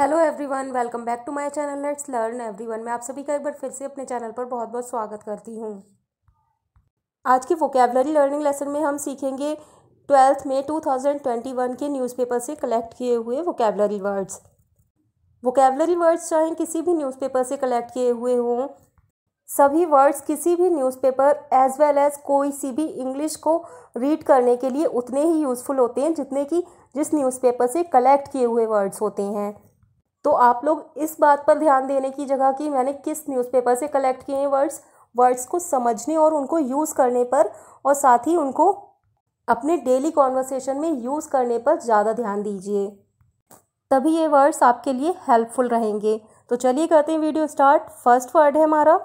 Hello everyone welcome back to my channel let's learn everyone मैं आप सभी का एक बार फिर से अपने चैनल पर बहुत बहुत स्वागत करती हूँ आज के वोकेबलरी लर्निंग लेसन में हम सीखेंगे ट्वेल्थ में वन के न्यूज़पेपर से कलेक्ट किए हुए वोकेबलरी वर्ड्स वोकेबलरी वर्ड्स चाहे किसी भी न्यूज़पेपर से कलेक्ट किए हुए हों सभी वर्ड्स किसी भी न्यूज़पेपर एज वेल एज कोई सी भी इंग्लिश को रीड करने के लिए उतने ही यूज़फुल होते हैं जितने कि जिस न्यूज़पेपर से कलेक्ट किए हुए वर्ड्स होते हैं तो आप लोग इस बात पर ध्यान देने की जगह कि मैंने किस न्यूज़पेपर से कलेक्ट किए हैं वर्ड्स वर्ड्स को समझने और उनको यूज़ करने पर और साथ ही उनको अपने डेली कॉन्वर्सेशन में यूज़ करने पर ज़्यादा ध्यान दीजिए तभी ये वर्ड्स आपके लिए हेल्पफुल रहेंगे तो चलिए करते हैं वीडियो स्टार्ट फर्स्ट वर्ड है हमारा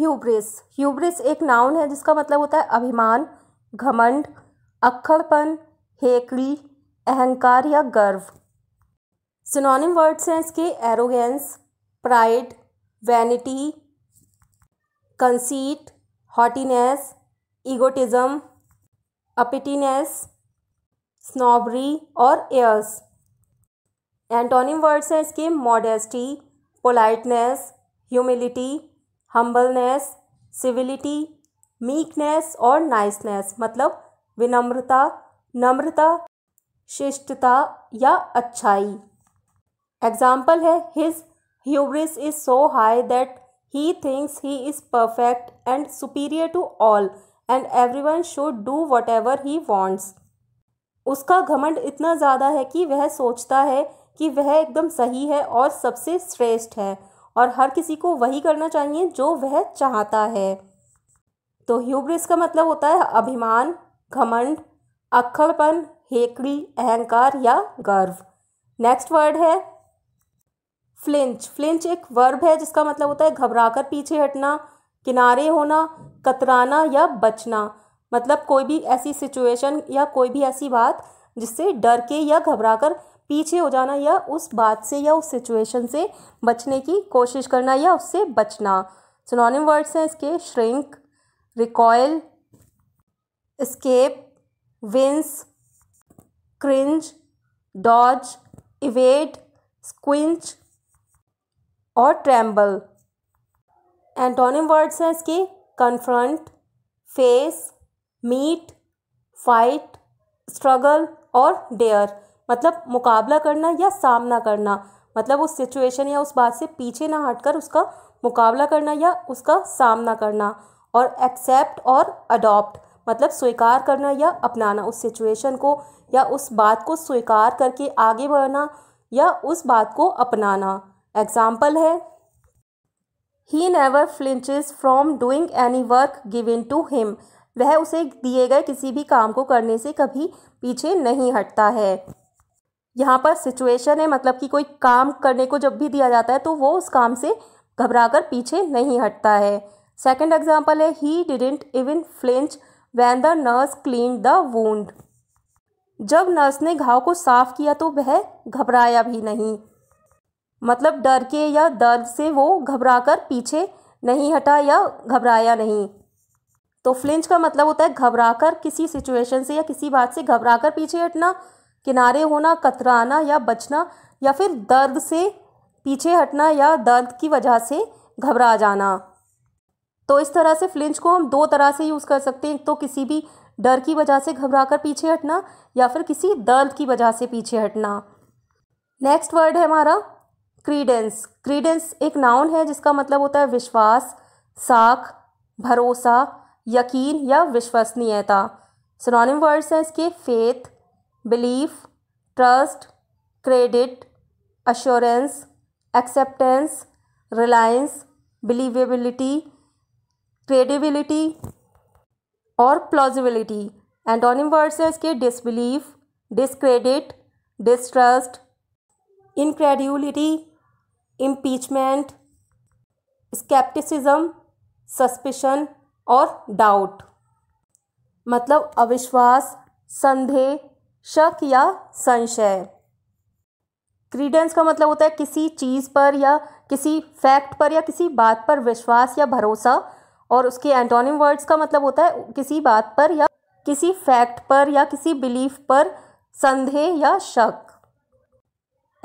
ह्यूब्रिस ह्यूब्रिस एक नाउन है जिसका मतलब होता है अभिमान घमंड अक्खड़पन हेकड़ी अहंकार या गर्व सिनोनिम वर्ड्स हैं इसके arrogance pride vanity conceit haughtiness egotism uppitiness snobbery और एयर्स एंटोनिम वर्ड्स हैं इसके modesty politeness humility humbleness civility meekness और नाइसनेस मतलब विनम्रता नम्रता शिष्टता या अच्छाई एग्जाम्पल है his hubris is so high that he thinks he is perfect and superior to all and everyone should do whatever he wants उसका घमंड इतना ज़्यादा है कि वह सोचता है कि वह एकदम सही है और सबसे श्रेष्ठ है और हर किसी को वही करना चाहिए जो वह चाहता है तो ह्यूब्रिस का मतलब होता है अभिमान घमंड अक्खड़पन हेकड़ी अहंकार या गर्व नेक्स्ट वर्ड है फ्लिंच फ्लिंच एक वर्ब है जिसका मतलब होता है घबराकर पीछे हटना किनारे होना कतराना या बचना मतलब कोई भी ऐसी सिचुएशन या कोई भी ऐसी बात जिससे डर के या घबरा कर पीछे हो जाना या उस बात से या उस सिचुएशन से बचने की कोशिश करना या उससे बचना सिनोनिम वर्ड्स हैं इसके shrink recoil escape wince cringe dodge evade squinch और ट्रैम्बल एंटोनिम वर्ड्स हैं इसके confront face meet fight struggle और डेयर मतलब मुकाबला करना या सामना करना मतलब उस सिचुएशन या उस बात से पीछे ना हटकर उसका मुकाबला करना या उसका सामना करना और एक्सेप्ट और अडॉप्ट मतलब स्वीकार करना या अपनाना उस सिचुएशन को या उस बात को स्वीकार करके आगे बढ़ना या उस बात को अपनाना एग्जाम्पल है he never flinches from doing any work given to him वह उसे दिए गए किसी भी काम को करने से कभी पीछे नहीं हटता है यहाँ पर सिचुएशन है मतलब कि कोई काम करने को जब भी दिया जाता है तो वो उस काम से घबरा कर पीछे नहीं हटता है सेकंड एग्जाम्पल है he didn't even flinch when the nurse clean the wound जब नर्स ने घाव को साफ किया तो वह घबराया भी नहीं मतलब डर के या दर्द से वो घबरा कर पीछे नहीं हटा या घबराया नहीं तो फ्लिंच का मतलब होता है घबरा कर किसी सिचुएशन से या किसी बात से घबरा कर पीछे हटना किनारे होना कतराना या बचना या फिर दर्द से पीछे हटना या दर्द की वजह से घबरा जाना तो इस तरह से फ्लिंच को हम दो तरह से यूज़ कर सकते हैं तो किसी भी डर की वजह से घबरा कर पीछे हटना या फिर किसी दर्द की वजह से पीछे हटना नेक्स्ट वर्ड है हमारा क्रीडेंस क्रीडेंस एक नाउन है जिसका मतलब होता है विश्वास साख भरोसा यकीन या विश्वसनीयता सोनोनिम वर्ड्स हैं इसके faith belief trust credit assurance acceptance reliance believability credibility और प्लॉजिबिलिटी एंटोनिम वर्ड्स हैं इसके disbelief discredit distrust incredibility impeachment scepticism suspicion और डाउट मतलब अविश्वास संदेह शक या संशय क्रीडेंस का मतलब होता है किसी चीज़ पर या किसी फैक्ट पर या किसी बात पर विश्वास या भरोसा और उसके एंटोनिम वर्ड्स का मतलब होता है किसी बात पर या किसी फैक्ट पर या किसी बिलीफ पर संदेह या शक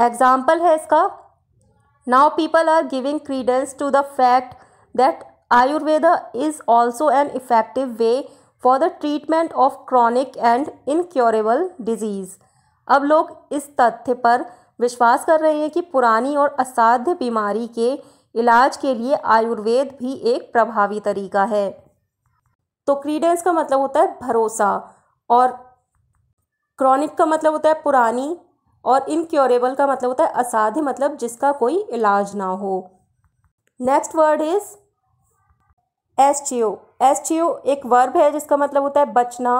एग्जाम्पल है इसका Now people are giving credence to the fact that Ayurveda is also an effective way for the treatment of chronic and incurable disease. अब लोग इस तथ्य पर विश्वास कर रहे हैं कि पुरानी और असाध्य बीमारी के इलाज के लिए आयुर्वेद भी एक प्रभावी तरीका है तो क्रीडेंस का मतलब होता है भरोसा और क्रॉनिक का मतलब होता है पुरानी और इनक्योरेबल का मतलब होता है असाध्य मतलब जिसका कोई इलाज ना हो next word is eschew eschew एक वर्ब है जिसका मतलब होता है बचना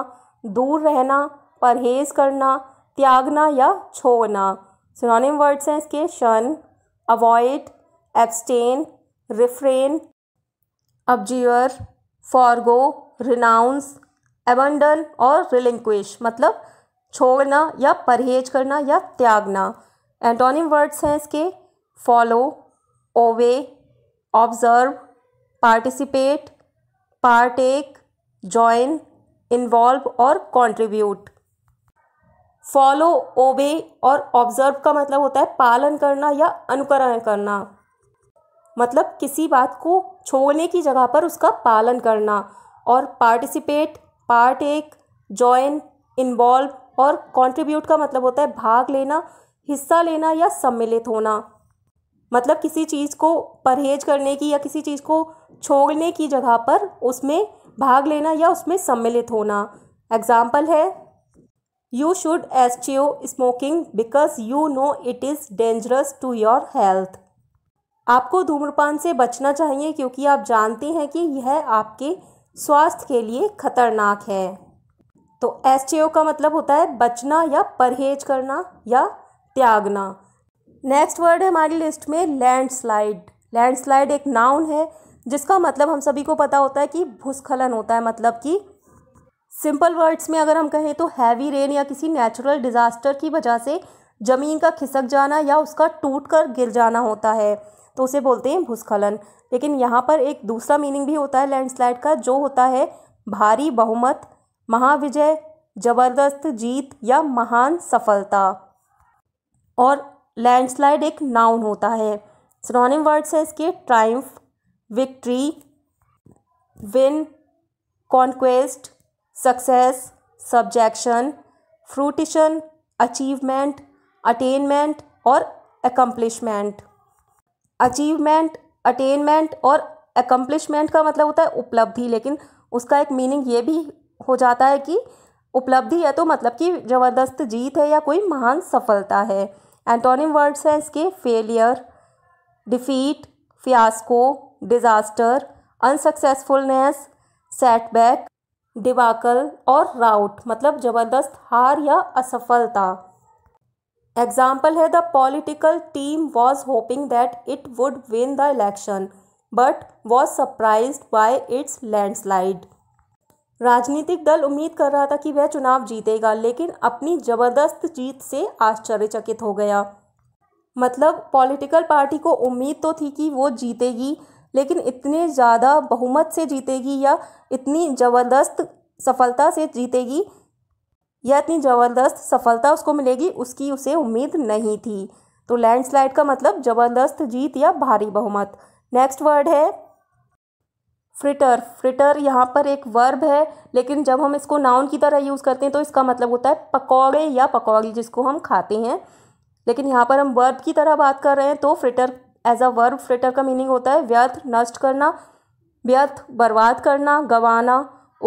दूर रहना परहेज करना त्यागना या छोड़ना सिनोनिम वर्ड्स हैं इसके shun avoid abstain refrain abjure forgo renounce abandon और रिलिंक्विश मतलब छोड़ना या परहेज करना या त्यागना एंटोनिम वर्ड्स हैं इसके follow obey observe participate partake join involve और कॉन्ट्रीब्यूट फॉलो ओबे और ऑब्जर्व का मतलब होता है पालन करना या अनुकरण करना मतलब किसी बात को छोड़ने की जगह पर उसका पालन करना और participate partake join involve और कंट्रीब्यूट का मतलब होता है भाग लेना हिस्सा लेना या सम्मिलित होना मतलब किसी चीज़ को परहेज करने की या किसी चीज़ को छोड़ने की जगह पर उसमें भाग लेना या उसमें सम्मिलित होना एग्जाम्पल है you should eschew smoking because you know it is dangerous to your health आपको धूम्रपान से बचना चाहिए क्योंकि आप जानते हैं कि यह आपके स्वास्थ्य के लिए खतरनाक है तो एस का मतलब होता है बचना या परहेज करना या त्यागना नेक्स्ट वर्ड है हमारी लिस्ट में लैंडस्लाइड लैंडस्लाइड एक नाउन है जिसका मतलब हम सभी को पता होता है कि भूस्खलन होता है मतलब कि सिंपल वर्ड्स में अगर हम कहें तो हैवी रेन या किसी नेचुरल डिज़ास्टर की वजह से ज़मीन का खिसक जाना या उसका टूट कर गिर जाना होता है तो उसे बोलते हैं भूस्खलन लेकिन यहाँ पर एक दूसरा मीनिंग भी होता है लैंडस्लाइड का जो होता है भारी बहुमत महाविजय जबरदस्त जीत या महान सफलता और लैंडस्लाइड एक नाउन होता है सिनोनिम वर्ड्स हैं इसके triumph victory win conquest success subjection fruition achievement attainment और एकम्प्लिशमेंट अचीवमेंट अटेनमेंट और एकम्प्लिशमेंट का मतलब होता है उपलब्धि लेकिन उसका एक मीनिंग ये भी हो जाता है कि उपलब्धि है तो मतलब कि ज़बरदस्त जीत है या कोई महान सफलता है एंटोनिम वर्ड्स हैं इसके failure defeat fiasco disaster unsuccessfulness setback debacle और राउट मतलब ज़बरदस्त हार या असफलता एग्जाम्पल है the political team was hoping that it would win the election but was surprise by its landslide राजनीतिक दल उम्मीद कर रहा था कि वह चुनाव जीतेगा लेकिन अपनी ज़बरदस्त जीत से आश्चर्यचकित हो गया मतलब पॉलिटिकल पार्टी को उम्मीद तो थी कि वो जीतेगी लेकिन इतने ज़्यादा बहुमत से जीतेगी या इतनी ज़बरदस्त सफलता से जीतेगी या इतनी ज़बरदस्त सफलता उसको मिलेगी उसकी उसे उम्मीद नहीं थी तो लैंडस्लाइड का मतलब ज़बरदस्त जीत या भारी बहुमत नेक्स्ट वर्ड है फ्रिटर फ्रिटर यहाँ पर एक वर्ब है लेकिन जब हम इसको नाउन की तरह यूज़ करते हैं तो इसका मतलब होता है पकौड़े या पकौड़ी जिसको हम खाते हैं लेकिन यहाँ पर हम वर्ब की तरह बात कर रहे हैं तो fritter as a verb fritter का मीनिंग होता है व्यर्थ नष्ट करना व्यर्थ बर्बाद करना गंवाना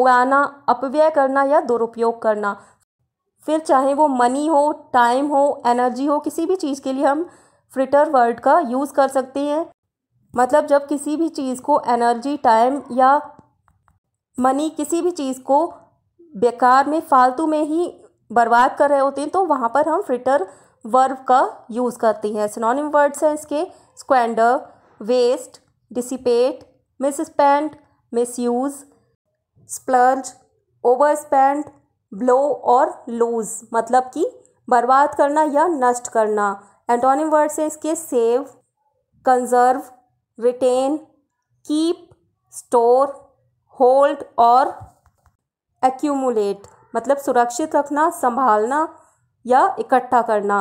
उड़ाना अपव्यय करना या दुरुपयोग करना फिर चाहे वो मनी हो टाइम हो एनर्जी हो किसी भी चीज़ के लिए हम फ्रिटर वर्ड का यूज़ कर सकते हैं मतलब जब किसी भी चीज़ को एनर्जी टाइम या मनी किसी भी चीज़ को बेकार में फालतू में ही बर्बाद कर रहे होते हैं तो वहाँ पर हम फ्रिटर वर्ब का यूज़ करते हैं सिनोनिम वर्ड्स हैं इसके squander waste dissipate misspend misuse splurge overspend blow और लूज मतलब कि बर्बाद करना या नष्ट करना एंटोनिम वर्ड्स हैं इसके save conserve retain keep store hold और एक्यूमुलेट मतलब सुरक्षित रखना संभालना या इकट्ठा करना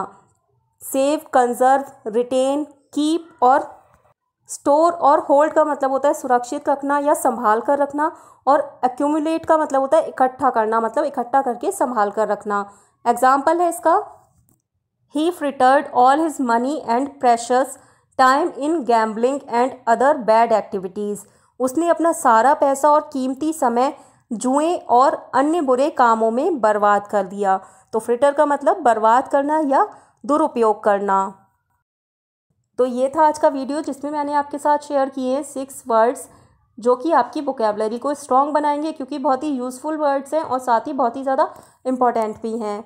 सेव कंजर्व रिटेन कीप और स्टोर और होल्ड का मतलब होता है सुरक्षित रखना या संभाल कर रखना और एक्यूमुलेट का मतलब होता है इकट्ठा करना मतलब इकट्ठा करके संभाल कर रखना एग्जाम्पल है इसका he frittered all his money and precious time in gambling and other bad activities उसने अपना सारा पैसा और कीमती समय जुए और अन्य बुरे कामों में बर्बाद कर दिया तो फ्रिटर का मतलब बर्बाद करना या दुरुपयोग करना तो ये था आज का वीडियो जिसमें मैंने आपके साथ शेयर किए सिक्स वर्ड्स जो कि आपकी वोकेबलरी को स्ट्रॉन्ग बनाएंगे क्योंकि बहुत ही यूज़फुल वर्ड्स हैं और साथ ही बहुत ही ज़्यादा इम्पॉर्टेंट भी हैं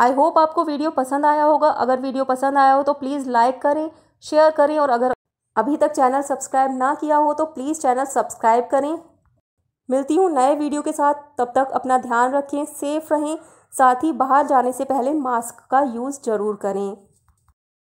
आई होप आपको वीडियो पसंद आया होगा अगर वीडियो पसंद आया हो तो प्लीज़ लाइक करें शेयर करें और अगर अभी तक चैनल सब्सक्राइब ना किया हो तो प्लीज़ चैनल सब्सक्राइब करें मिलती हूँ नए वीडियो के साथ तब तक अपना ध्यान रखें सेफ रहें साथ ही बाहर जाने से पहले मास्क का यूज़ ज़रूर करें